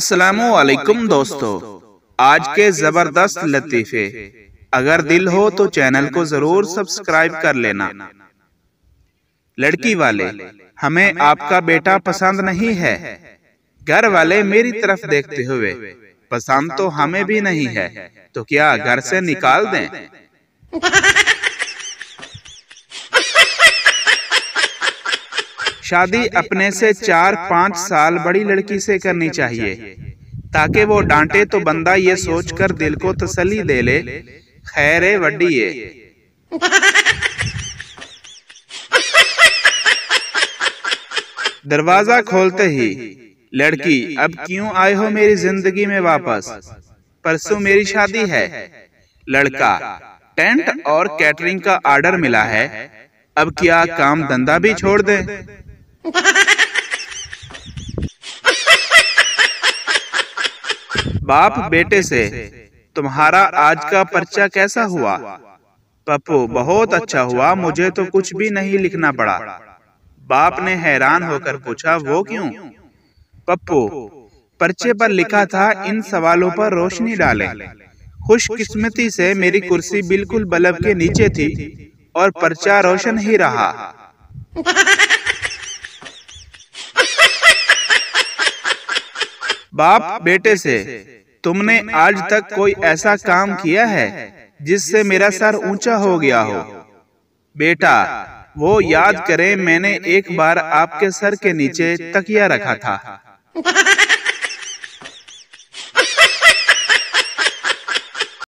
वालेकुम दोस्तों आज के जबरदस्त लतीफे अगर दिल हो तो चैनल को जरूर सब्सक्राइब कर लेना लड़की वाले हमें आपका बेटा पसंद नहीं है घर वाले मेरी तरफ देखते हुए पसंद तो हमें भी नहीं है तो क्या घर से निकाल दें शादी अपने से चार पाँच साल बड़ी लड़की से करनी चाहिए ताकि वो डांटे तो, तो बंदा ये सोच कर दिल को तसली दे ले खैर वड्डी ये दरवाजा खोलते ही लड़की अब क्यों आए हो मेरी जिंदगी में वापस परसों मेरी शादी है लड़का टेंट और कैटरिंग का आर्डर मिला है अब क्या काम धंधा भी छोड़ दे बाप बेटे से तुम्हारा आज का पर्चा कैसा हुआ पप्पू बहुत अच्छा हुआ मुझे तो कुछ भी नहीं लिखना पड़ा बाप ने हैरान होकर पूछा वो क्यों पप्पू पर्चे पर लिखा था इन सवालों पर रोशनी डालें खुशकिस्मती से मेरी कुर्सी बिल्कुल बल्ब के नीचे थी और पर्चा रोशन ही रहा बाप बेटे से तुमने आज तक कोई ऐसा काम किया है जिससे मेरा सर ऊंचा हो गया हो बेटा वो याद करें मैंने एक बार आपके सर के नीचे तकिया रखा था